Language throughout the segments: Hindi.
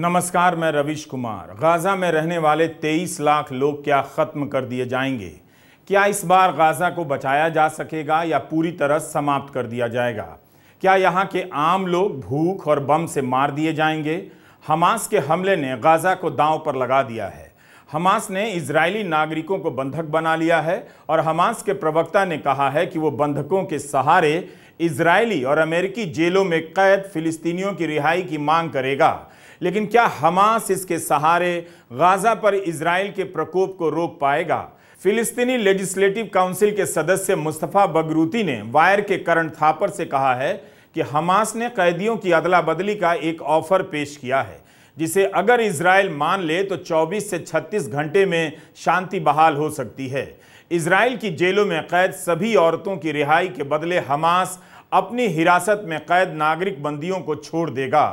नमस्कार मैं रविश कुमार गाज़ा में रहने वाले 23 लाख लोग क्या ख़त्म कर दिए जाएंगे क्या इस बार गाज़ा को बचाया जा सकेगा या पूरी तरह समाप्त कर दिया जाएगा क्या यहाँ के आम लोग भूख और बम से मार दिए जाएंगे हमास के हमले ने गाज़ा को दांव पर लगा दिया है हमास ने इजरायली नागरिकों को बंधक बना लिया है और हमास के प्रवक्ता ने कहा है कि वो बंधकों के सहारे इजरायली और अमेरिकी जेलों में कैद फिलिस्तीनियों की रिहाई की मांग करेगा लेकिन क्या हमास इसके सहारे गाजा पर इसराइल के प्रकोप को रोक पाएगा फिलिस्तीनी लेजिस्लेटिव काउंसिल के सदस्य मुस्तफ़ा बगरूती ने वायर के करण थापर से कहा है कि हमास ने कैदियों की अदला बदली का एक ऑफर पेश किया है जिसे अगर इसराइल मान ले तो 24 से 36 घंटे में शांति बहाल हो सकती है इसराइल की जेलों में कैद सभी औरतों की रिहाई के बदले हमास अपनी हिरासत में कैद नागरिक बंदियों को छोड़ देगा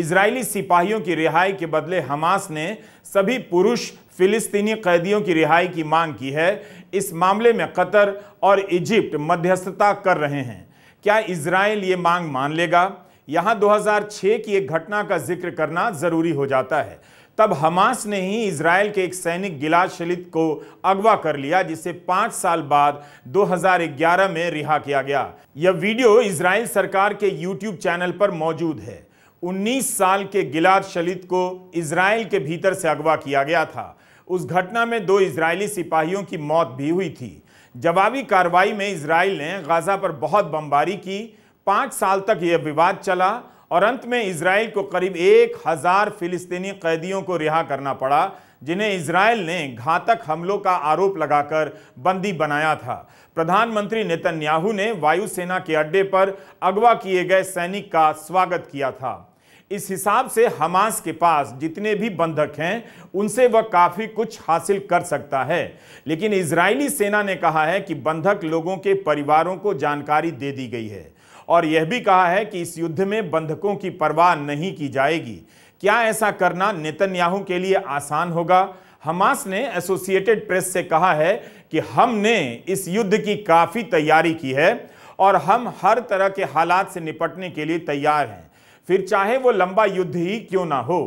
इजरायली सिपाहियों की रिहाई के बदले हमास ने सभी पुरुष फिलिस्तीनी कैदियों की रिहाई की मांग की है इस मामले में कतर और इजिप्ट मध्यस्थता कर रहे हैं क्या इसराइल ये मांग मान लेगा यहाँ 2006 की एक घटना का जिक्र करना ज़रूरी हो जाता है तब हमास ने ही इसराइल के एक सैनिक गिलाद शलित को अगवा कर लिया जिसे पाँच साल बाद 2011 में रिहा किया गया यह वीडियो इसराइल सरकार के यूट्यूब चैनल पर मौजूद है 19 साल के गिलाद शलित को इसराइल के भीतर से अगवा किया गया था उस घटना में दो इजरायली सिपाहियों की मौत भी हुई थी जवाबी कार्रवाई में इसराइल ने गाजा पर बहुत बमबारी की पाँच साल तक यह विवाद चला और अंत में इसराइल को करीब एक हज़ार फिलिस्तीनी कैदियों को रिहा करना पड़ा जिन्हें इसराइल ने घातक हमलों का आरोप लगाकर बंदी बनाया था प्रधानमंत्री नेतन्याहू ने वायुसेना के अड्डे पर अगवा किए गए सैनिक का स्वागत किया था इस हिसाब से हमास के पास जितने भी बंधक हैं उनसे वह काफ़ी कुछ हासिल कर सकता है लेकिन इजरायली सेना ने कहा है कि बंधक लोगों के परिवारों को जानकारी दे दी गई है और यह भी कहा है कि इस युद्ध में बंधकों की परवाह नहीं की जाएगी क्या ऐसा करना नेतन्याहू के लिए आसान होगा हमास ने एसोसिएटेड प्रेस से कहा है कि हमने इस युद्ध की काफ़ी तैयारी की है और हम हर तरह के हालात से निपटने के लिए तैयार हैं फिर चाहे वो लंबा युद्ध ही क्यों ना हो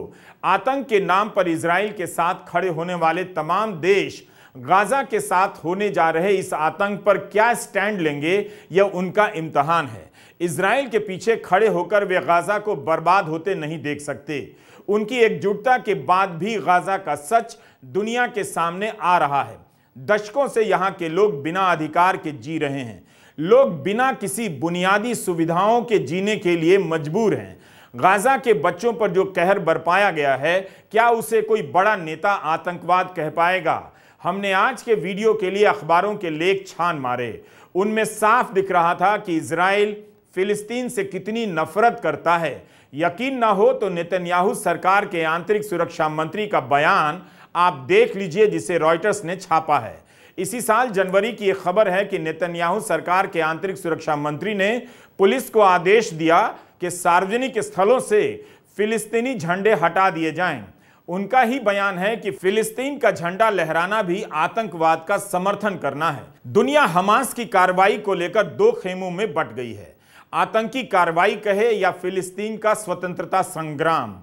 आतंक के नाम पर इसराइल के साथ खड़े होने वाले तमाम देश गाजा के साथ होने जा रहे इस आतंक पर क्या स्टैंड लेंगे यह उनका इम्तहान है इसराइल के पीछे खड़े होकर वे गाजा को बर्बाद होते नहीं देख सकते उनकी एकजुटता के बाद भी गाजा का सच दुनिया के सामने आ रहा है दशकों से यहाँ के लोग बिना अधिकार के जी रहे हैं लोग बिना किसी बुनियादी सुविधाओं के जीने के लिए मजबूर हैं गाजा के बच्चों पर जो कहर बरपाया गया है क्या उसे कोई बड़ा नेता आतंकवाद कह पाएगा हमने आज के वीडियो के लिए अखबारों के लेख छान मारे उनमें साफ दिख रहा था कि इसराइल फिलिस्तीन से कितनी नफरत करता है यकीन ना हो तो नेतन्याहू सरकार के आंतरिक सुरक्षा मंत्री का बयान आप देख लीजिए जिसे रॉयटर्स ने छापा है इसी साल जनवरी की एक खबर है कि नेतन्याहू सरकार के आंतरिक सुरक्षा मंत्री ने पुलिस को आदेश दिया कि सार्वजनिक स्थलों से फिलिस्तीनी झंडे हटा दिए जाएं। उनका ही बयान है कि फिलिस्तीन का झंडा लहराना भी आतंकवाद का समर्थन करना है दुनिया हमास की कार्रवाई को लेकर दो खेमों में बट गई है आतंकी कार्रवाई कहे या फिलिस्तीन का स्वतंत्रता संग्राम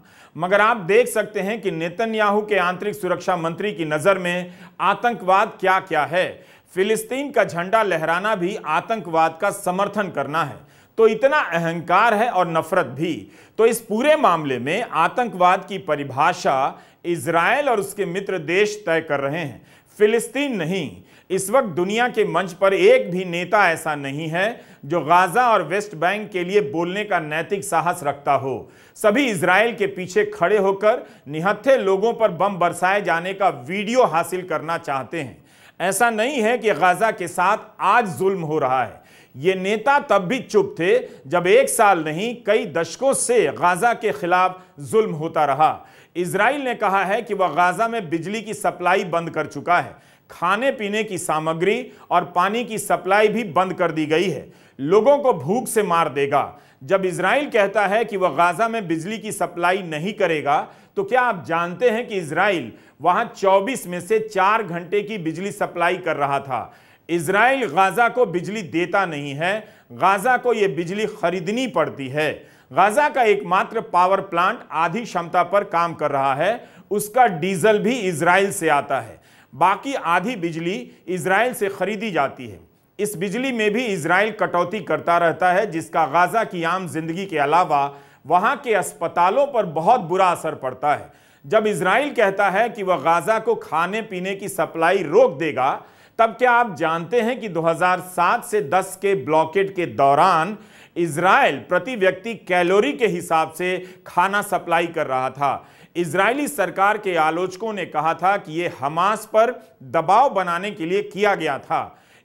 मगर आप देख सकते हैं कि नेतन्याहू के आंतरिक सुरक्षा मंत्री की नज़र में आतंकवाद क्या क्या है फिलिस्तीन का झंडा लहराना भी आतंकवाद का समर्थन करना है तो इतना अहंकार है और नफरत भी तो इस पूरे मामले में आतंकवाद की परिभाषा इसराइल और उसके मित्र देश तय कर रहे हैं फिलिस्तीन नहीं इस वक्त दुनिया के मंच पर एक भी नेता ऐसा नहीं है जो गाजा और वेस्ट बैंक के लिए बोलने का नैतिक साहस रखता हो सभी इसराइल के पीछे खड़े होकर निहत्थे लोगों पर बम बरसाए जाने का वीडियो हासिल करना चाहते हैं ऐसा नहीं है कि गाजा के साथ आज जुल्म हो रहा है ये नेता तब भी चुप थे जब एक साल नहीं कई दशकों से गाजा के खिलाफ जुल्म होता रहा इसराइल ने कहा है कि वह गाजा में बिजली की सप्लाई बंद कर चुका है खाने पीने की सामग्री और पानी की सप्लाई भी बंद कर दी गई है लोगों को भूख से मार देगा जब इसराइल कहता है कि वह गाजा में बिजली की सप्लाई नहीं करेगा तो क्या आप जानते हैं कि इसराइल वहां 24 में से चार घंटे की बिजली सप्लाई कर रहा था इसराइल गाज़ा को बिजली देता नहीं है गाज़ा को ये बिजली खरीदनी पड़ती है गाज़ा का एकमात्र पावर प्लांट आधी क्षमता पर काम कर रहा है उसका डीजल भी इसराइल से आता है बाकी आधी बिजली इसराइल से खरीदी जाती है इस बिजली में भी इसराइल कटौती करता रहता है जिसका गाज़ा की आम जिंदगी के अलावा वहाँ के अस्पतालों पर बहुत बुरा असर पड़ता है जब इसराइल कहता है कि वह गाज़ा को खाने पीने की सप्लाई रोक देगा तब क्या आप जानते हैं कि 2007 से 10 के ब्लॉकेट के दौरान इसराइल प्रति व्यक्ति कैलोरी के हिसाब से खाना सप्लाई कर रहा था इजरायली सरकार के आलोचकों ने कहा था कि ये हमास पर दबाव बनाने के लिए किया गया था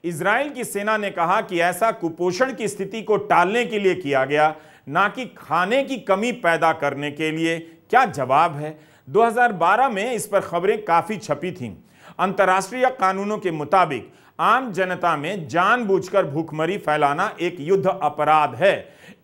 इसराइल की सेना ने कहा कि ऐसा कुपोषण की स्थिति को टालने के लिए किया गया ना कि खाने की कमी पैदा करने के लिए क्या जवाब है 2012 में इस पर खबरें काफ़ी छपी थीं अंतर्राष्ट्रीय कानूनों के मुताबिक आम जनता में जानबूझकर भूखमरी फैलाना एक युद्ध अपराध है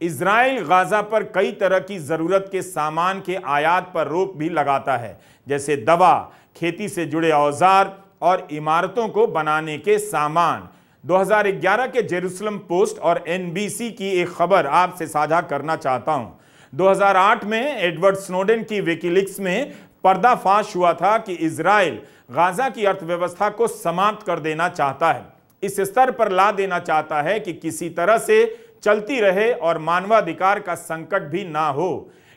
इसराइल गाजा पर कई तरह की ज़रूरत के सामान के आयात पर रोक भी लगाता है जैसे दवा खेती से जुड़े औजार और इमारतों को बनाने के सामान 2011 के जेरूसलम पोस्ट और एनबीसी की एक खबर आपसे साझा करना चाहता हूं 2008 में एडवर्ड स्नोडेन की विकिलिक्स में पर्दाफाश हुआ था कि इसराइल गाजा की अर्थव्यवस्था को समाप्त कर देना चाहता है इस स्तर पर ला देना चाहता है कि किसी तरह से चलती रहे और मानवाधिकार का संकट भी ना हो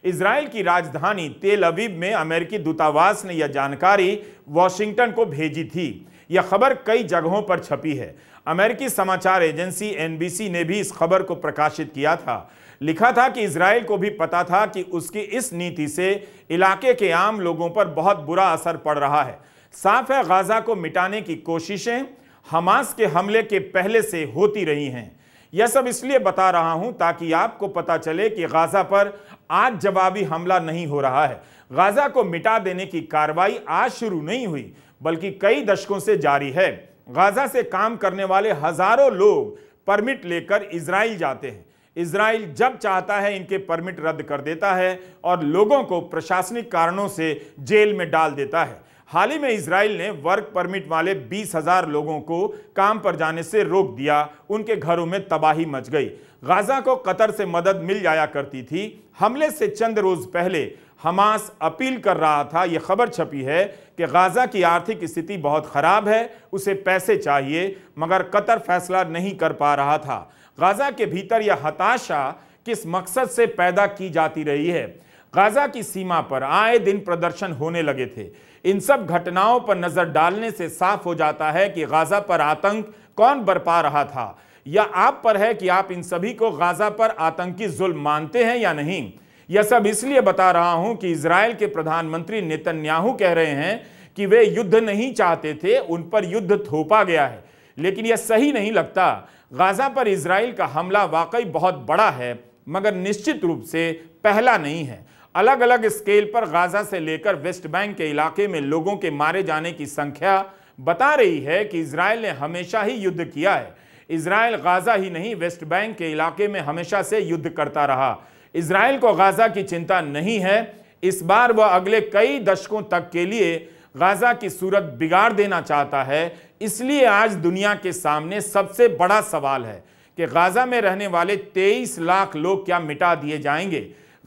इसराइल की राजधानी तेल अबीब में अमेरिकी दूतावास ने यह जानकारी वॉशिंगटन को भेजी थी यह खबर कई जगहों पर छपी है अमेरिकी समाचार एजेंसी एनबीसी ने भी इस खबर को प्रकाशित किया था लिखा था कि इसराइल को भी पता था कि उसकी इस नीति से इलाके के आम लोगों पर बहुत बुरा असर पड़ रहा है साफ है गाजा को मिटाने की कोशिशें हमास के हमले के पहले से होती रही हैं यह सब इसलिए बता रहा हूं ताकि आपको पता चले कि गाजा पर आज जवाबी हमला नहीं हो रहा है गाजा को मिटा देने की कार्रवाई आज शुरू नहीं हुई बल्कि कई दशकों से जारी है गाजा से काम करने वाले हजारों लोग परमिट लेकर इसराइल जाते हैं इसराइल जब चाहता है इनके परमिट रद्द कर देता है और लोगों को प्रशासनिक कारणों से जेल में डाल देता है हाल ही में इसराइल ने वर्क परमिट वाले बीस हजार लोगों को काम पर जाने से रोक दिया उनके घरों में तबाही मच गई गाजा को कतर से मदद मिल जाया करती थी हमले से चंद रोज पहले हमास अपील कर रहा था यह खबर छपी है कि गाजा की आर्थिक स्थिति बहुत ख़राब है उसे पैसे चाहिए मगर कतर फैसला नहीं कर पा रहा था गाजा के भीतर यह हताशा किस मकसद से पैदा की जाती रही है गाजा की सीमा पर आए दिन प्रदर्शन होने लगे थे इन सब घटनाओं पर नज़र डालने से साफ हो जाता है कि गाजा पर आतंक कौन बरपा रहा था या आप पर है कि आप इन सभी को गाजा पर आतंकी जुल्म मानते हैं या नहीं यह सब इसलिए बता रहा हूं कि इसराइल के प्रधानमंत्री नेतन्याहू कह रहे हैं कि वे युद्ध नहीं चाहते थे उन पर युद्ध थोपा गया है लेकिन यह सही नहीं लगता गाज़ा पर इसराइल का हमला वाकई बहुत बड़ा है मगर निश्चित रूप से पहला नहीं है अलग अलग स्केल पर गाज़ा से लेकर वेस्ट बैंक के इलाके में लोगों के मारे जाने की संख्या बता रही है कि इसराइल ने हमेशा ही युद्ध किया है इसराइल गाज़ा ही नहीं वेस्ट बैंक के इलाके में हमेशा से युद्ध करता रहा इसराइल को गाज़ा की चिंता नहीं है इस बार वह अगले कई दशकों तक के लिए गाजा की सूरत बिगाड़ देना चाहता है इसलिए आज दुनिया के सामने सबसे बड़ा सवाल है कि गाज़ा में रहने वाले 23 लाख लोग क्या मिटा दिए जाएंगे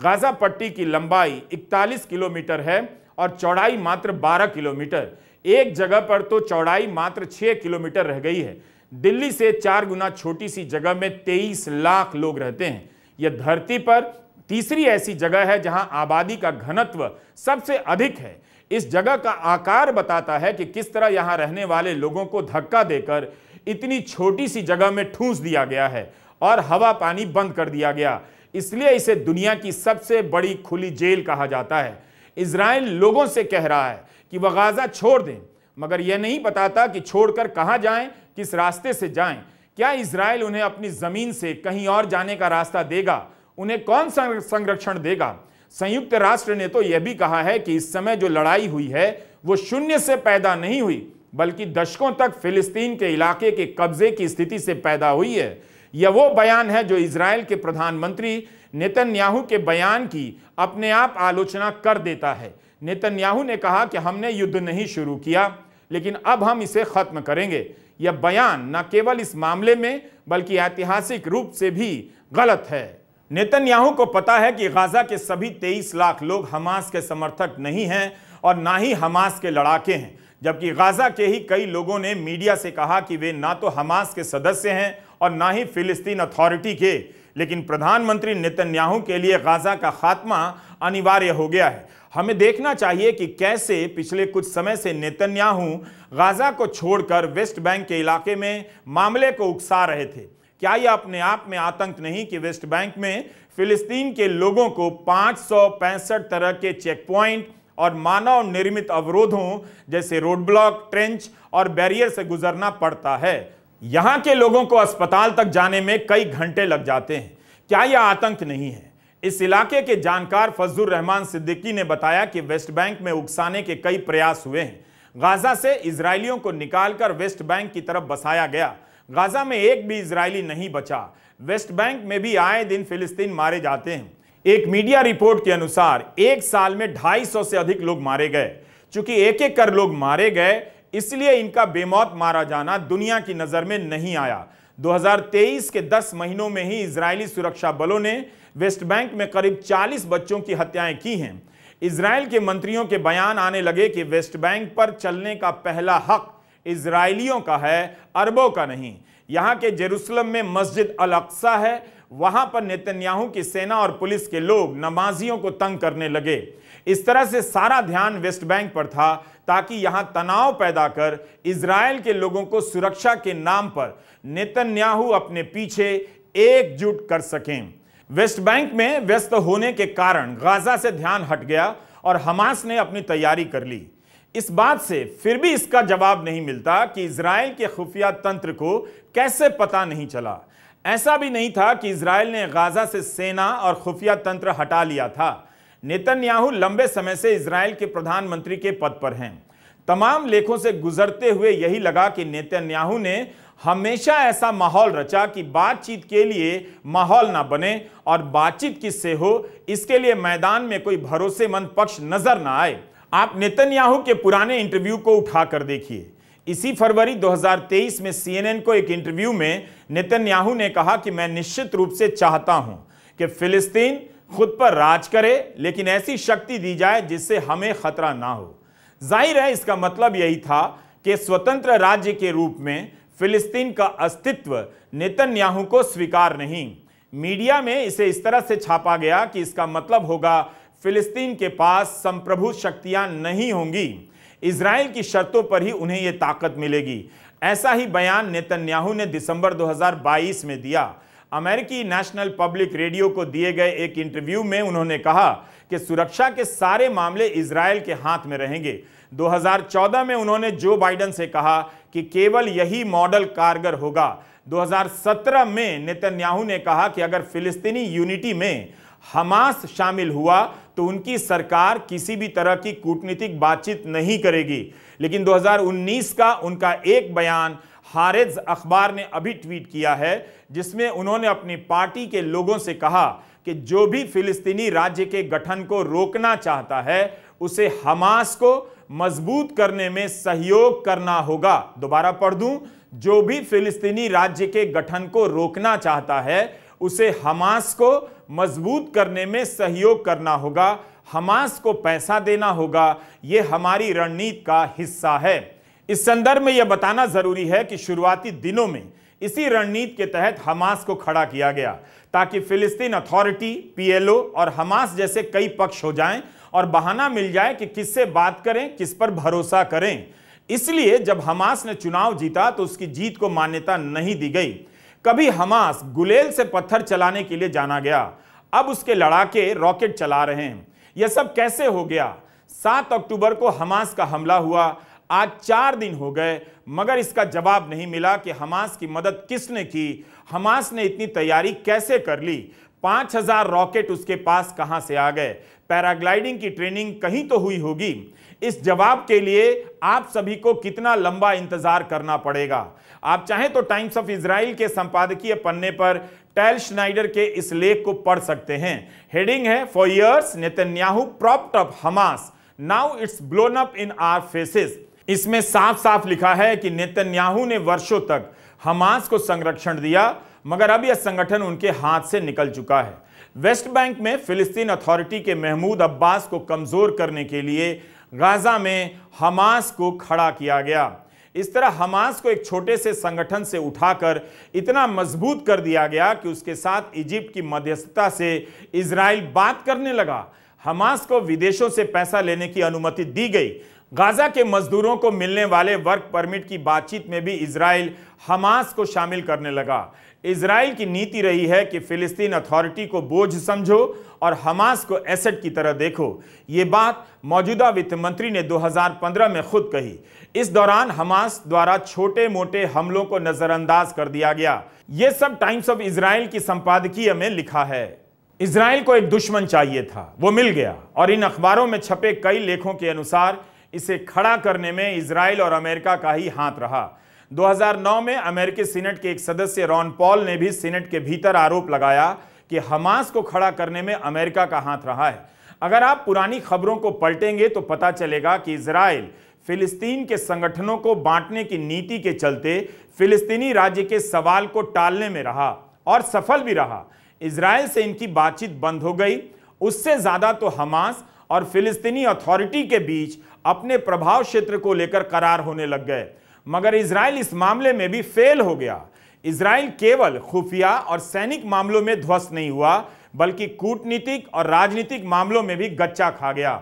गाज़ा पट्टी की लंबाई 41 किलोमीटर है और चौड़ाई मात्र 12 किलोमीटर एक जगह पर तो चौड़ाई मात्र 6 किलोमीटर रह गई है दिल्ली से चार गुना छोटी सी जगह में 23 लाख लोग रहते हैं यह धरती पर तीसरी ऐसी जगह है जहां आबादी का घनत्व सबसे अधिक है इस जगह का आकार बताता है कि किस तरह यहाँ रहने वाले लोगों को धक्का देकर इतनी छोटी सी जगह में ठूंस दिया गया है और हवा पानी बंद कर दिया गया इसलिए इसे दुनिया की सबसे बड़ी खुली जेल कहा जाता है इसराइल लोगों से कह रहा है कि वह गाज़ा छोड़ दें मगर यह नहीं बताता कि छोड़कर कहाँ जाएं किस रास्ते से जाएं क्या इसराइल उन्हें अपनी ज़मीन से कहीं और जाने का रास्ता देगा उन्हें कौन संरक्षण देगा संयुक्त राष्ट्र ने तो यह भी कहा है कि इस समय जो लड़ाई हुई है वो शून्य से पैदा नहीं हुई बल्कि दशकों तक फिलिस्तीन के इलाके के कब्जे की स्थिति से पैदा हुई है यह वो बयान है जो इसराइल के प्रधानमंत्री नेतन्याहू के बयान की अपने आप आलोचना कर देता है नेतन्याहू ने कहा कि हमने युद्ध नहीं शुरू किया लेकिन अब हम इसे खत्म करेंगे यह बयान न केवल इस मामले में बल्कि ऐतिहासिक रूप से भी गलत है नेतन्याहू को पता है कि गाजा के सभी तेईस लाख लोग हमास के समर्थक नहीं हैं और ना ही हमास के लड़ाके हैं जबकि गाजा के ही कई लोगों ने मीडिया से कहा कि वे ना तो हमास के सदस्य हैं और ना ही फिलिस्तीन अथॉरिटी के लेकिन प्रधानमंत्री नेतन्याहू के लिए गाजा का खात्मा अनिवार्य हो गया है हमें देखना चाहिए कि कैसे पिछले कुछ समय से नेतन्याहू गाजा को छोड़कर वेस्ट बैंक के इलाके में मामले को उकसा रहे थे क्या यह अपने आप में आतंक नहीं कि वेस्ट बैंक में फिलिस्तीन के लोगों को पैंसठ तरह के चेक पॉइंट और मानव निर्मित अवरोधों जैसे रोड ब्लॉक ट्रेंच और बैरियर से गुजरना पड़ता है यहां के लोगों को अस्पताल तक जाने में कई घंटे लग जाते हैं क्या यह आतंक नहीं है इस इलाके के जानकार फजल रहमान सिद्दीकी ने बताया कि वेस्ट बैंक में उकसाने के कई प्रयास हुए हैं गाजा से इसराइलियों को निकालकर वेस्ट बैंक की तरफ बसाया गया गाजा में एक भी इसराइली नहीं बचा वेस्ट बैंक में भी आए दिन फिलिस्तीन मारे जाते हैं एक मीडिया रिपोर्ट के अनुसार एक साल में 250 से अधिक लोग मारे गए चूंकि एक एक कर लोग मारे गए इसलिए इनका बेमौत मारा जाना दुनिया की नज़र में नहीं आया 2023 के 10 महीनों में ही इजरायली सुरक्षा बलों ने वेस्ट बैंक में करीब 40 बच्चों की हत्याएं की हैं इसराइल के मंत्रियों के बयान आने लगे कि वेस्ट बैंक पर चलने का पहला हक़ इसराइलियों का है अरबों का नहीं यहाँ के जेरूसलम में मस्जिद अलक्सा है वहाँ पर नेतन्याहू की सेना और पुलिस के लोग नमाजियों को तंग करने लगे इस तरह से सारा ध्यान वेस्ट बैंक पर था ताकि यहाँ तनाव पैदा कर इसराइल के लोगों को सुरक्षा के नाम पर नेतन्याहू अपने पीछे एकजुट कर सकें वेस्ट बैंक में व्यस्त होने के कारण गाजा से ध्यान हट गया और हमास ने अपनी तैयारी कर ली इस बात से फिर भी इसका जवाब नहीं मिलता कि इसराइल के खुफिया तंत्र को कैसे पता नहीं चला ऐसा भी नहीं था कि इसराइल ने गाजा से सेना और खुफिया तंत्र हटा लिया था नेतन्याहू लंबे समय से इसराइल के प्रधानमंत्री के पद पर हैं तमाम लेखों से गुजरते हुए यही लगा कि नेतन्याहू ने हमेशा ऐसा माहौल रचा कि बातचीत के लिए माहौल ना बने और बातचीत किससे हो इसके लिए मैदान में कोई भरोसेमंद पक्ष नजर ना आए आप नेतन्याहू के पुराने इंटरव्यू को उठा कर देखिए इसी फरवरी 2023 में सीएनएन को एक इंटरव्यू में नेतन्याहू ने कहा कि मैं निश्चित रूप से चाहता हूं कि फिलिस्तीन खुद पर राज करे लेकिन ऐसी शक्ति दी जाए जिससे हमें खतरा ना हो जाहिर है इसका मतलब यही था कि स्वतंत्र राज्य के रूप में फिलिस्तीन का अस्तित्व नेतन्याहू को स्वीकार नहीं मीडिया में इसे इस तरह से छापा गया कि इसका मतलब होगा फिलिस्तीन के पास संप्रभु शक्तियां नहीं होंगी इसराइल की शर्तों पर ही उन्हें यह ताकत मिलेगी ऐसा ही बयान नेतन्याहू ने दिसंबर 2022 में दिया अमेरिकी नेशनल पब्लिक रेडियो को दिए गए एक इंटरव्यू में उन्होंने कहा कि सुरक्षा के सारे मामले इसराइल के हाथ में रहेंगे 2014 में उन्होंने जो बाइडन से कहा कि केवल यही मॉडल कारगर होगा 2017 में नेतन्याहू ने कहा कि अगर फिलिस्तीनी यूनिटी में हमास शामिल हुआ तो उनकी सरकार किसी भी तरह की कूटनीतिक बातचीत नहीं करेगी लेकिन 2019 का उनका एक बयान हारेज अखबार ने अभी ट्वीट किया है जिसमें उन्होंने अपनी पार्टी के लोगों से कहा कि जो भी फिलिस्तीनी राज्य के गठन को रोकना चाहता है उसे हमास को मजबूत करने में सहयोग करना होगा दोबारा पढ़ दूं जो भी फिलिस्तीनी राज्य के गठन को रोकना चाहता है उसे हमास को मजबूत करने में सहयोग करना होगा हमास को पैसा देना होगा ये हमारी रणनीति का हिस्सा है इस संदर्भ में यह बताना जरूरी है कि शुरुआती दिनों में इसी रणनीति के तहत हमास को खड़ा किया गया ताकि फिलिस्तीन अथॉरिटी पीएलओ और हमास जैसे कई पक्ष हो जाएं और बहाना मिल जाए कि किससे बात करें किस पर भरोसा करें इसलिए जब हमास ने चुनाव जीता तो उसकी जीत को मान्यता नहीं दी गई कभी हमास गुलेल से पत्थर चलाने के लिए जाना गया अब उसके लड़ाके रॉकेट चला रहे हैं यह सब कैसे हो गया सात अक्टूबर को हमास का हमला हुआ आज चार दिन हो गए मगर इसका जवाब नहीं मिला कि हमास की मदद किसने की हमास ने इतनी तैयारी कैसे कर ली पाँच हजार रॉकेट उसके पास कहाँ से आ गए पैराग्लाइडिंग की ट्रेनिंग कहीं तो हुई होगी इस जवाब के लिए आप सभी को कितना लंबा इंतजार करना पड़ेगा आप चाहें तो टाइम्स ऑफ इसराइल के संपादकीय पन्ने पर टैल श्नाइडर के इस लेख को पढ़ सकते हैं हेडिंग है for years Netanyahu propped up Hamas now it's blown up in our faces इसमें साफ साफ लिखा है कि नेतन्याहू ने वर्षों तक हमास को संरक्षण दिया मगर अब यह संगठन उनके हाथ से निकल चुका है वेस्ट बैंक में फिलिस्तीन अथॉरिटी के महमूद अब्बास को कमज़ोर करने के लिए गाज़ा में हमास को खड़ा किया गया इस तरह हमास को एक छोटे से संगठन से उठाकर इतना मजबूत कर दिया गया कि उसके साथ इजिप्ट की मध्यस्थता से इसराइल बात करने लगा हमास को विदेशों से पैसा लेने की अनुमति दी गई गाजा के मजदूरों को मिलने वाले वर्क परमिट की बातचीत में भी इसराइल हमास को शामिल करने लगा इसराइल की नीति रही है कि फिलिस्तीन अथॉरिटी को बोझ समझो और हमास को एसेट की तरह देखो ये बात मौजूदा वित्त मंत्री ने 2015 में खुद कही इस दौरान हमास द्वारा छोटे मोटे हमलों को नजरअंदाज कर दिया गया ये सब टाइम्स ऑफ इसराइल की संपादकीय में लिखा है इसराइल को एक दुश्मन चाहिए था वो मिल गया और इन अखबारों में छपे कई लेखों के अनुसार इसे खड़ा करने में इसराइल और अमेरिका का ही हाथ रहा 2009 में अमेरिकी सीनेट के एक सदस्य रॉन पॉल ने भी सीनेट के भीतर आरोप लगाया कि हमास को खड़ा करने में अमेरिका का हाथ रहा है अगर आप पुरानी खबरों को पलटेंगे तो पता चलेगा कि इसराइल फिलिस्तीन के संगठनों को बांटने की नीति के चलते फिलिस्तीनी राज्य के सवाल को टालने में रहा और सफल भी रहा इसराइल से इनकी बातचीत बंद हो गई उससे ज़्यादा तो हमास और फिलिस्तीनी अथॉरिटी के बीच अपने प्रभाव क्षेत्र को लेकर करार होने लग गए मगर इसराइल इस मामले में भी फेल हो गया इसराइल केवल खुफिया और सैनिक मामलों में ध्वस्त नहीं हुआ बल्कि कूटनीतिक और राजनीतिक मामलों में भी गच्चा खा गया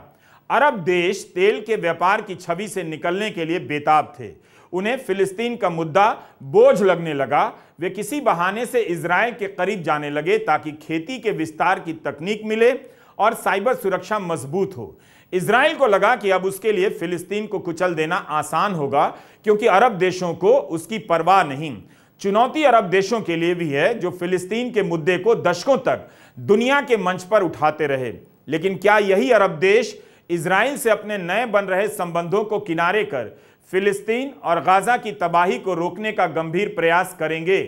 अरब देश तेल के व्यापार की छवि से निकलने के लिए बेताब थे उन्हें फिलिस्तीन का मुद्दा बोझ लगने लगा वे किसी बहाने से इसराइल के करीब जाने लगे ताकि खेती के विस्तार की तकनीक मिले और साइबर सुरक्षा मजबूत हो इसराइल को लगा कि अब उसके लिए फिलिस्तीन को कुचल देना आसान होगा क्योंकि अरब देशों को उसकी परवाह नहीं चुनौती अरब देशों के लिए भी है जो फिलिस्तीन के मुद्दे को दशकों तक दुनिया के मंच पर उठाते रहे लेकिन क्या यही अरब देश इसराइल से अपने नए बन रहे संबंधों को किनारे कर फिलिस्तीन और गाजा की तबाही को रोकने का गंभीर प्रयास करेंगे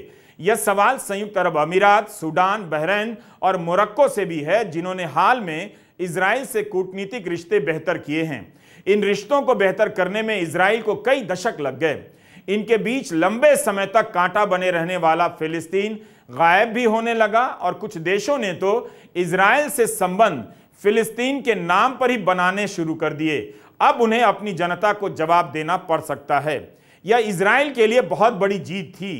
यह सवाल संयुक्त अरब अमीरात सूडान बहरीन और मोरक्को से भी है जिन्होंने हाल में इसराइल से कूटनीतिक रिश्ते बेहतर किए हैं इन रिश्तों को बेहतर करने में इसराइल को कई दशक लग गए इनके बीच लंबे समय तक कांटा बने रहने वाला फिलिस्तीन गायब भी होने लगा और कुछ देशों ने तो इसराइल से संबंध फिलिस्तीन के नाम पर ही बनाने शुरू कर दिए अब उन्हें अपनी जनता को जवाब देना पड़ सकता है यह इसराइल के लिए बहुत बड़ी जीत थी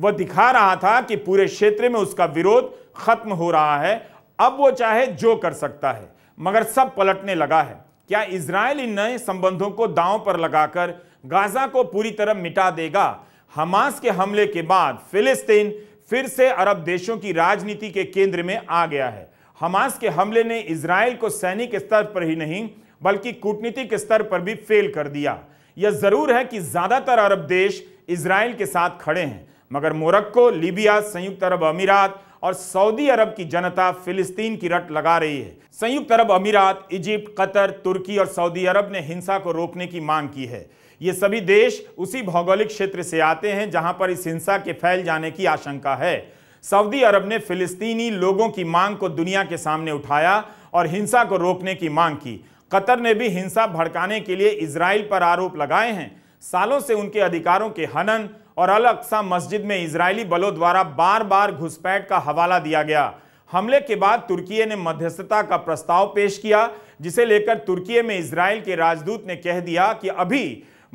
वह दिखा रहा था कि पूरे क्षेत्र में उसका विरोध खत्म हो रहा है अब वो चाहे जो कर सकता है मगर सब पलटने लगा है क्या इसराइल इन नए संबंधों को दांव पर लगाकर गाजा को पूरी तरह मिटा देगा हमास के हमले के बाद फिलिस्तीन फिर से अरब देशों की राजनीति के केंद्र में आ गया है हमास के हमले ने इसराइल को सैनिक स्तर पर ही नहीं बल्कि कूटनीतिक स्तर पर भी फेल कर दिया यह जरूर है कि ज्यादातर अरब देश इसराइल के साथ खड़े हैं मगर मोरक्को लीबिया संयुक्त अरब अमीरात और सऊदी अरब की जनता फिलिस्तीन की रट लगा रही है संयुक्त अरब अमीरात इजिप्ट कतर तुर्की और सऊदी अरब ने हिंसा को रोकने की मांग की है ये सभी देश उसी भौगोलिक क्षेत्र से आते हैं जहां पर इस हिंसा के फैल जाने की आशंका है सऊदी अरब ने फिलिस्तीनी लोगों की मांग को दुनिया के सामने उठाया और हिंसा को रोकने की मांग की कतर ने भी हिंसा भड़काने के लिए इसराइल पर आरोप लगाए हैं सालों से उनके अधिकारों के हनन और अल अक्सा मस्जिद में इजरायली बलों द्वारा बार बार घुसपैठ का हवाला दिया गया हमले के बाद तुर्की ने मध्यस्थता का प्रस्ताव पेश किया जिसे लेकर तुर्की में इसराइल के राजदूत ने कह दिया कि अभी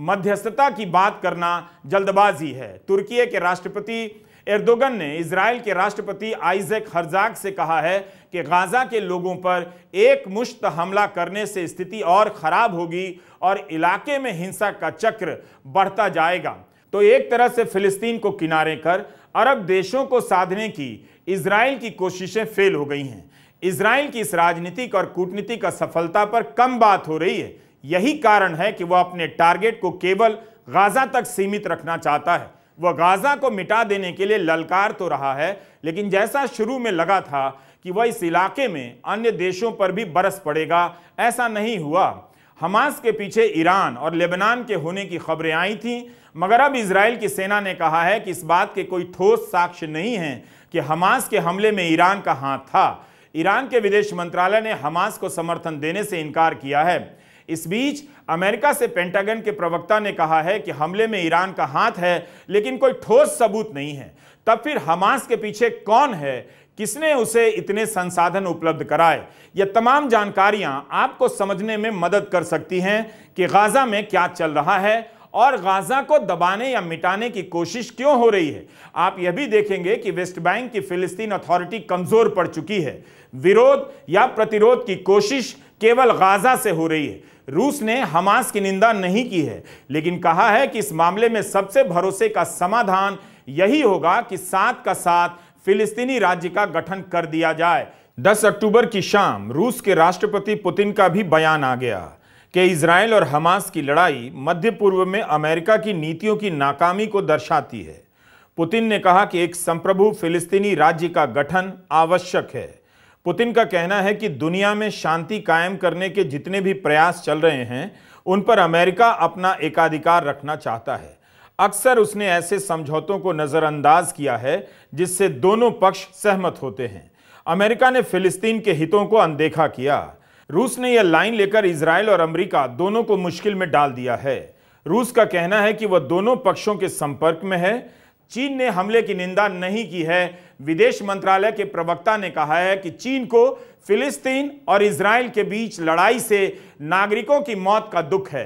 मध्यस्थता की बात करना जल्दबाजी है तुर्की के राष्ट्रपति एर्दोगन ने इसराइल के राष्ट्रपति आइजेक हरजाक से कहा है कि गाजा के लोगों पर एक मुश्त हमला करने से स्थिति और ख़राब होगी और इलाके में हिंसा का चक्र बढ़ता जाएगा तो एक तरह से फिलिस्तीन को किनारे कर अरब देशों को साधने की इसराइल की कोशिशें फेल हो गई हैं इसराइल की इस राजनीतिक और कूटनीतिक सफलता पर कम बात हो रही है यही कारण है कि वह अपने टारगेट को केवल गाजा तक सीमित रखना चाहता है वह गाज़ा को मिटा देने के लिए ललकार तो रहा है लेकिन जैसा शुरू में लगा था कि वह इस इलाके में अन्य देशों पर भी बरस पड़ेगा ऐसा नहीं हुआ हमास के पीछे ईरान और लेबनान के होने की खबरें आई थीं मगर अब इसराइल की सेना ने कहा है कि इस बात के कोई ठोस साक्ष्य नहीं हैं कि हमास के हमले में ईरान का हाथ था ईरान के विदेश मंत्रालय ने हमास को समर्थन देने से इनकार किया है इस बीच अमेरिका से पेंटागन के प्रवक्ता ने कहा है कि हमले में ईरान का हाथ है लेकिन कोई ठोस सबूत नहीं है तब फिर हमास के पीछे कौन है किसने उसे इतने संसाधन उपलब्ध कराए यह तमाम जानकारियां आपको समझने में मदद कर सकती हैं कि गाजा में क्या चल रहा है और गाजा को दबाने या मिटाने की कोशिश क्यों हो रही है आप यह भी देखेंगे कि वेस्ट बैंक की फिलिस्तीन अथॉरिटी कमजोर पड़ चुकी है विरोध या प्रतिरोध की कोशिश केवल गाजा से हो रही है रूस ने हमास की निंदा नहीं की है लेकिन कहा है कि इस मामले में सबसे भरोसे का समाधान यही होगा कि साथ का साथ फिलिस्तीनी राज्य का गठन कर दिया जाए 10 अक्टूबर की शाम रूस के राष्ट्रपति पुतिन का भी बयान आ गया कि इसराइल और हमास की लड़ाई मध्य पूर्व में अमेरिका की नीतियों की नाकामी को दर्शाती है पुतिन ने कहा कि एक संप्रभु फिलिस्तीनी राज्य का गठन आवश्यक है पुतिन का कहना है कि दुनिया में शांति कायम करने के जितने भी प्रयास चल रहे हैं उन पर अमेरिका अपना एकाधिकार रखना चाहता है अक्सर उसने ऐसे समझौतों को नज़रअंदाज किया है जिससे दोनों पक्ष सहमत होते हैं अमेरिका ने फिलिस्तीन के हितों को अनदेखा किया रूस ने यह लाइन लेकर इसराइल और अमरीका दोनों को मुश्किल में डाल दिया है रूस का कहना है कि वह दोनों पक्षों के संपर्क में है चीन ने हमले की निंदा नहीं की है विदेश मंत्रालय के प्रवक्ता ने कहा है कि चीन को फिलिस्तीन और इसराइल के बीच लड़ाई से नागरिकों की मौत का दुख है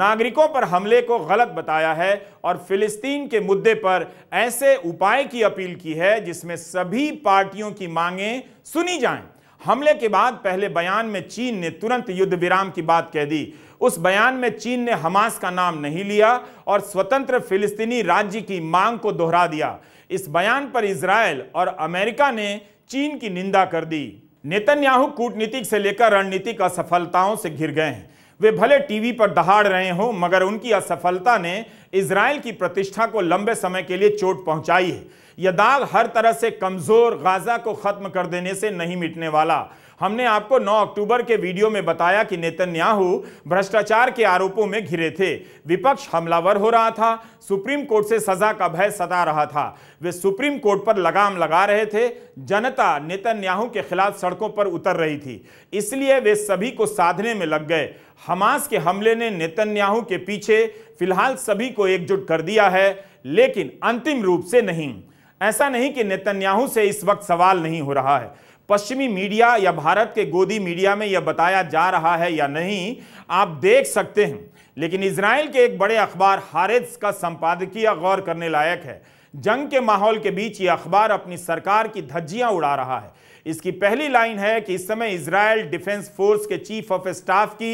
नागरिकों पर हमले को गलत बताया है और फिलिस्तीन के मुद्दे पर ऐसे उपाय की अपील की है जिसमें सभी पार्टियों की मांगें सुनी जाएं हमले के बाद पहले बयान में चीन ने तुरंत युद्ध विराम की बात कह दी उस बयान में चीन ने हमास का नाम नहीं लिया और स्वतंत्र फिलिस्तीनी राज्य की मांग को दोहरा दिया इस बयान पर इसराइल और अमेरिका ने चीन की निंदा कर दी नेतन्याहू कूटनीतिक से लेकर रणनीतिक असफलताओं से घिर गए हैं वे भले टीवी पर दहाड़ रहे हों मगर उनकी असफलता ने इसराइल की प्रतिष्ठा को लंबे समय के लिए चोट पहुंचाई है यह दाग हर तरह से कमज़ोर गाज़ा को ख़त्म कर देने से नहीं मिटने वाला हमने आपको 9 अक्टूबर के वीडियो में बताया कि नेतन्याहू भ्रष्टाचार के आरोपों में घिरे थे विपक्ष हमलावर हो रहा था सुप्रीम कोर्ट से सजा का भय सता रहा था वे सुप्रीम कोर्ट पर लगाम लगा रहे थे जनता नेतन्याहू के खिलाफ सड़कों पर उतर रही थी इसलिए वे सभी को साधने में लग गए हमास के हमले ने नेतन्याहू के पीछे फिलहाल सभी को एकजुट कर दिया है लेकिन अंतिम रूप से नहीं ऐसा नहीं कि नेतन्याहू से इस वक्त सवाल नहीं हो रहा है पश्चिमी मीडिया या भारत के गोदी मीडिया में यह बताया जा रहा है या नहीं आप देख सकते हैं लेकिन इसराइल के एक बड़े अखबार हारिज का संपादकीय गौर करने लायक है जंग के माहौल के बीच ये अखबार अपनी सरकार की धज्जियां उड़ा रहा है इसकी पहली लाइन है कि इस समय इसराइल डिफेंस फोर्स के चीफ ऑफ स्टाफ की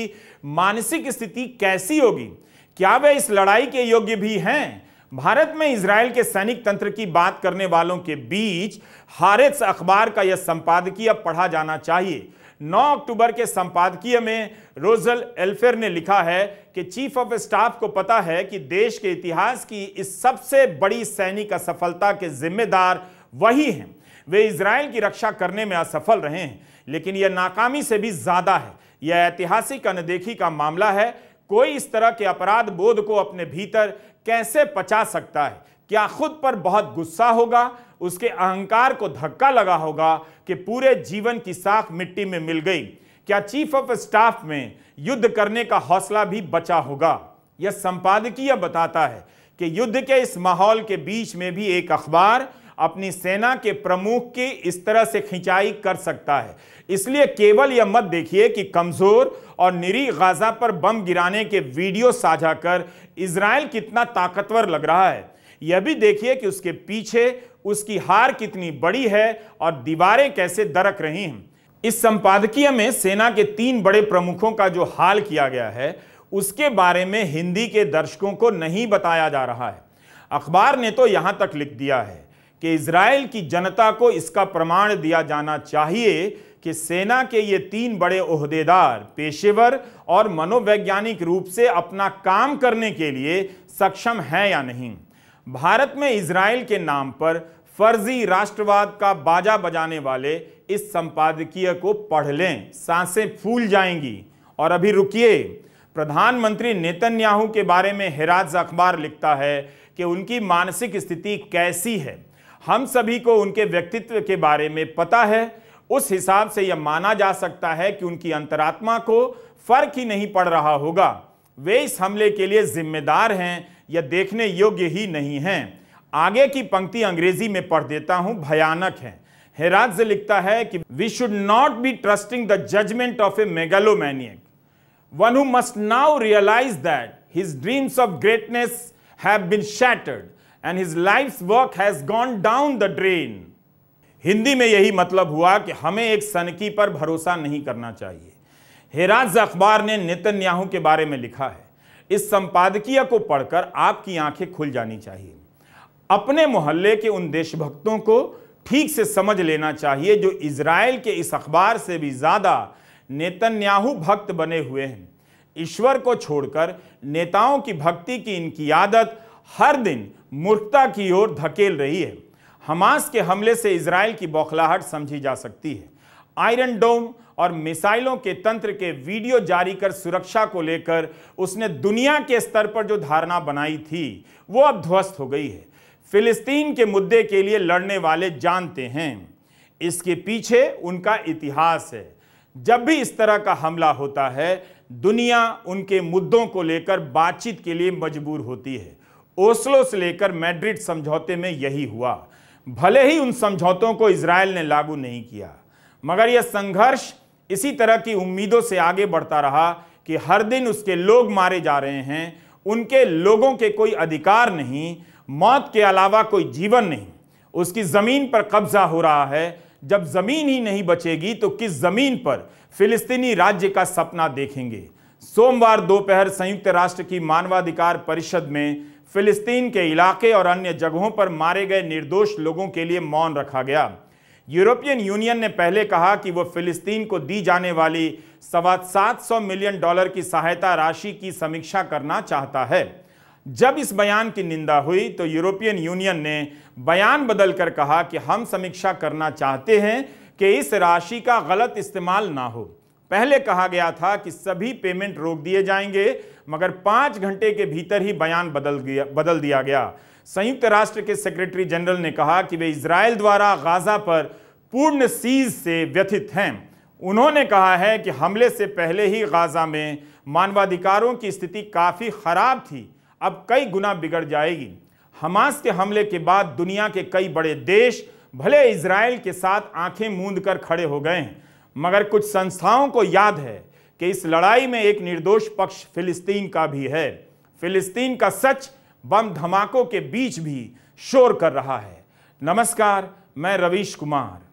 मानसिक स्थिति कैसी होगी क्या वे इस लड़ाई के योग्य भी हैं भारत में इसराइल के सैनिक तंत्र की बात करने वालों के बीच हारेस अखबार का यह संपादकीय पढ़ा जाना चाहिए 9 अक्टूबर के संपादकीय में रोजल एल्फेर ने लिखा है कि चीफ ऑफ स्टाफ को पता है कि देश के इतिहास की इस सबसे बड़ी सैनिक असफलता के जिम्मेदार वही हैं वे इसराइल की रक्षा करने में असफल रहे हैं लेकिन यह नाकामी से भी ज़्यादा है यह ऐतिहासिक अनदेखी का मामला है कोई इस तरह के अपराध बोध को अपने भीतर कैसे पचा सकता है क्या खुद पर बहुत गुस्सा होगा उसके अहंकार को धक्का लगा होगा कि पूरे जीवन की साख मिट्टी में मिल गई क्या चीफ ऑफ स्टाफ में युद्ध करने का हौसला भी बचा होगा यह संपादकीय बताता है कि युद्ध के इस माहौल के बीच में भी एक अखबार अपनी सेना के प्रमुख की इस तरह से खिंचाई कर सकता है इसलिए केवल यह मत देखिए कि कमज़ोर और निरी गाजा पर बम गिराने के वीडियो साझा कर इसराइल कितना ताकतवर लग रहा है यह भी देखिए कि उसके पीछे उसकी हार कितनी बड़ी है और दीवारें कैसे दरक रही हैं इस संपादकीय में सेना के तीन बड़े प्रमुखों का जो हाल किया गया है उसके बारे में हिंदी के दर्शकों को नहीं बताया जा रहा है अखबार ने तो यहाँ तक लिख दिया है कि इसराइल की जनता को इसका प्रमाण दिया जाना चाहिए कि सेना के ये तीन बड़े अहदेदार पेशेवर और मनोवैज्ञानिक रूप से अपना काम करने के लिए सक्षम हैं या नहीं भारत में इसराइल के नाम पर फर्जी राष्ट्रवाद का बाजा बजाने वाले इस संपादकीय को पढ़ लें सांसें फूल जाएंगी और अभी रुकिए प्रधानमंत्री नेतन्याहू के बारे में हेराज अखबार लिखता है कि उनकी मानसिक स्थिति कैसी है हम सभी को उनके व्यक्तित्व के बारे में पता है उस हिसाब से यह माना जा सकता है कि उनकी अंतरात्मा को फर्क ही नहीं पड़ रहा होगा वे इस हमले के लिए जिम्मेदार हैं यह देखने योग्य ही नहीं हैं आगे की पंक्ति अंग्रेजी में पढ़ देता हूं भयानक है हेराज लिखता है कि we should not be trusting the judgement of a megalomaniac one who must now realise that his dreams of greatness have been shattered and his life work has gone down the drain Hindi में यही मतलब हुआ कि हमें एक सनकी पर भरोसा नहीं करना चाहिए हेराज अखबार ने नितन्याहू के बारे में लिखा है इस संपादकीय को पढ़कर आपकी आंखें खुल जानी चाहिए अपने मोहल्ले के उन देशभक्तों को ठीक से समझ लेना चाहिए जो इसराइल के इस अखबार से भी ज़्यादा नेतन्याहू भक्त बने हुए हैं ईश्वर को छोड़कर नेताओं की भक्ति की इनकी आदत हर दिन मूर्खता की ओर धकेल रही है हमास के हमले से इसराइल की बौखलाहट समझी जा सकती है आयरन डोम और मिसाइलों के तंत्र के वीडियो जारी कर सुरक्षा को लेकर उसने दुनिया के स्तर पर जो धारणा बनाई थी वो अब ध्वस्त हो गई है फिलिस्तीन के मुद्दे के लिए लड़ने वाले जानते हैं इसके पीछे उनका इतिहास है जब भी इस तरह का हमला होता है दुनिया उनके मुद्दों को लेकर बातचीत के लिए मजबूर होती है ओस्लो से लेकर मैड्रिड समझौते में यही हुआ भले ही उन समझौतों को इसराइल ने लागू नहीं किया मगर यह संघर्ष इसी तरह की उम्मीदों से आगे बढ़ता रहा कि हर दिन उसके लोग मारे जा रहे हैं उनके लोगों के कोई अधिकार नहीं मौत के अलावा कोई जीवन नहीं उसकी ज़मीन पर कब्जा हो रहा है जब ज़मीन ही नहीं बचेगी तो किस ज़मीन पर फिलिस्तीनी राज्य का सपना देखेंगे सोमवार दोपहर संयुक्त राष्ट्र की मानवाधिकार परिषद में फिलिस्तीन के इलाके और अन्य जगहों पर मारे गए निर्दोष लोगों के लिए मौन रखा गया यूरोपियन यूनियन ने पहले कहा कि वह फिलिस्तीन को दी जाने वाली सवा सात सौ मिलियन डॉलर की सहायता राशि की समीक्षा करना चाहता है जब इस बयान की निंदा हुई तो यूरोपियन यूनियन ने बयान बदलकर कहा कि हम समीक्षा करना चाहते हैं कि इस राशि का गलत इस्तेमाल ना हो पहले कहा गया था कि सभी पेमेंट रोक दिए जाएंगे मगर पांच घंटे के भीतर ही बयान बदल गया बदल दिया गया संयुक्त राष्ट्र के सेक्रेटरी जनरल ने कहा कि वे इसराइल द्वारा गाजा पर पूर्ण सीज से व्यथित हैं उन्होंने कहा है कि हमले से पहले ही गाजा में मानवाधिकारों की स्थिति काफ़ी ख़राब थी अब कई गुना बिगड़ जाएगी हमास के हमले के बाद दुनिया के कई बड़े देश भले इसराइल के साथ आंखें मूंद कर खड़े हो गए हैं मगर कुछ संस्थाओं को याद है कि इस लड़ाई में एक निर्दोष पक्ष फिलिस्तीन का भी है फिलिस्तीन का सच बम धमाकों के बीच भी शोर कर रहा है नमस्कार मैं रवीश कुमार